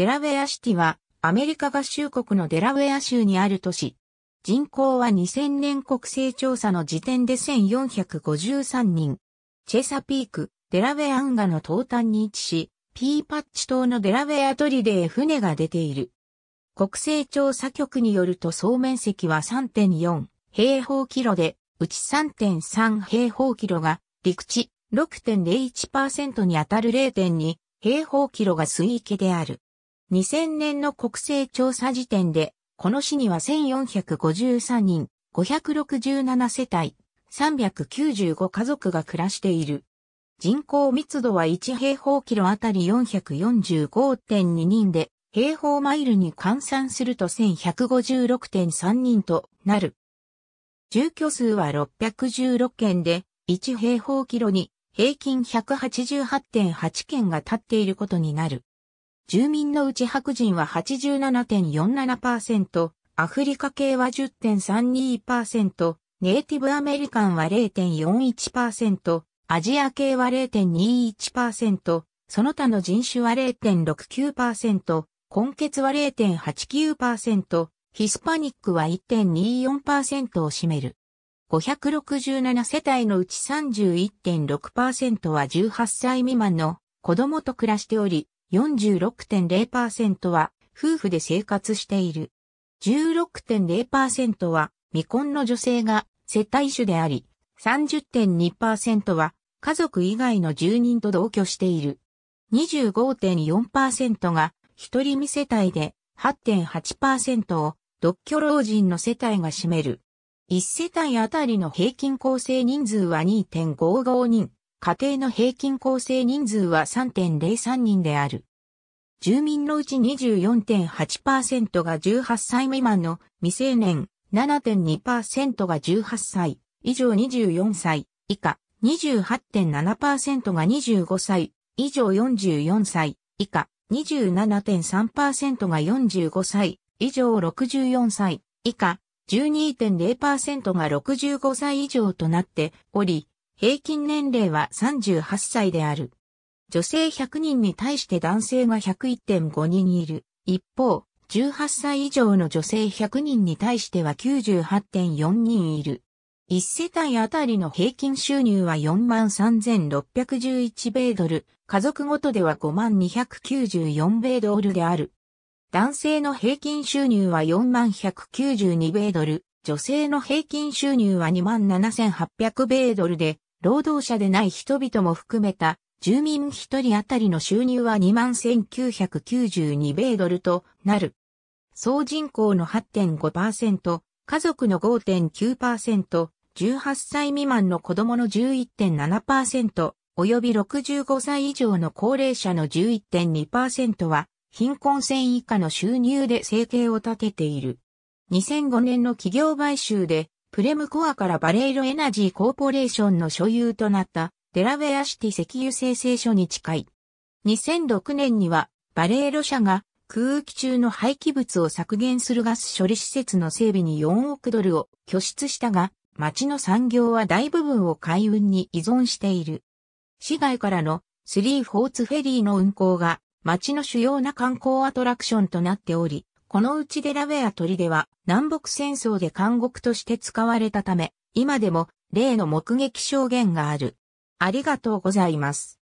デラウェアシティは、アメリカ合衆国のデラウェア州にある都市。人口は2000年国勢調査の時点で1453人。チェサピーク、デラウェアンガの東端に位置し、ピーパッチ島のデラウェアデへ船が出ている。国勢調査局によると総面積は3.4平方キロで、うち3.3平方キロが陸地6.01%にあたる0.2平方キロが水域である。2000年の国勢調査時点で、この市には1453人、567世帯、395家族が暮らしている。人口密度は1平方キロあたり445.2人で、平方マイルに換算すると1156.3人となる。住居数は616件で、1平方キロに平均188.8件が立っていることになる。住民のうち白人は87.47%、アフリカ系は10.32%、ネイティブアメリカンは0.41%、アジア系は0.21%、その他の人種は0.69%、根血は0.89%、ヒスパニックは1.24%を占める。567世帯のうち31.6%は18歳未満の子供と暮らしており、46.0%は夫婦で生活している。16.0%は未婚の女性が世帯主であり、30.2%は家族以外の住人と同居している。25.4%が一人未世帯で8.8%を独居老人の世帯が占める。1世帯あたりの平均構成人数は2.55人。家庭の平均構成人数は3.03人である。住民のうち24.8%が18歳未満の未成年、7.2%が18歳以上24歳以下、28.7%が25歳以上44歳以下、27.3%が45歳以上64歳以下、12.0%が65歳以上となっており、平均年齢は38歳である。女性100人に対して男性が101.5人いる。一方、18歳以上の女性100人に対しては98.4人いる。1世帯あたりの平均収入は43,611米ドル、家族ごとでは5294米ドルである。男性の平均収入は4192米ドル、女性の平均収入は27,800米ドルで、労働者でない人々も含めた住民1人当たりの収入は21,992米ドルとなる。総人口の8.5%、家族の5.9%、18歳未満の子供の11.7%、及び65歳以上の高齢者の11.2%は、貧困線以下の収入で生計を立てている。2005年の企業買収でプレムコアからバレイロエナジーコーポレーションの所有となったデラウェアシティ石油生成所に近い。2006年にはバレイロ社が空気中の廃棄物を削減するガス処理施設の整備に4億ドルを拠出したが、町の産業は大部分を海運に依存している。市外からのスリーフォーツフェリーの運行が町の主要な観光アトラクションとなっており、このうちデラウェア砦は南北戦争で監獄として使われたため、今でも例の目撃証言がある。ありがとうございます。